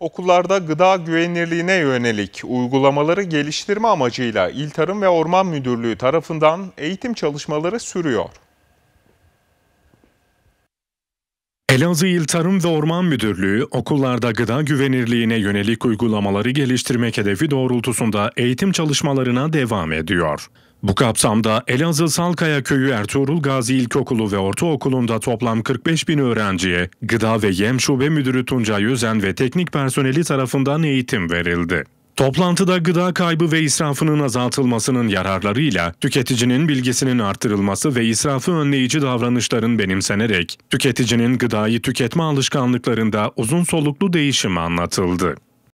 Okullarda gıda güvenirliğine yönelik uygulamaları geliştirme amacıyla İl Tarım ve Orman Müdürlüğü tarafından eğitim çalışmaları sürüyor. Elazığ İl Tarım ve Orman Müdürlüğü okullarda gıda güvenirliğine yönelik uygulamaları geliştirmek hedefi doğrultusunda eğitim çalışmalarına devam ediyor. Bu kapsamda Elazığ Salkaya Köyü Ertuğrul Gazi İlkokulu ve Ortaokulu'nda toplam 45 bin öğrenciye Gıda ve Yem Şube Müdürü Tuncay Özen ve teknik personeli tarafından eğitim verildi. Toplantıda gıda kaybı ve israfının azaltılmasının yararlarıyla tüketicinin bilgisinin artırılması ve israfı önleyici davranışların benimsenerek tüketicinin gıdayı tüketme alışkanlıklarında uzun soluklu değişimi anlatıldı.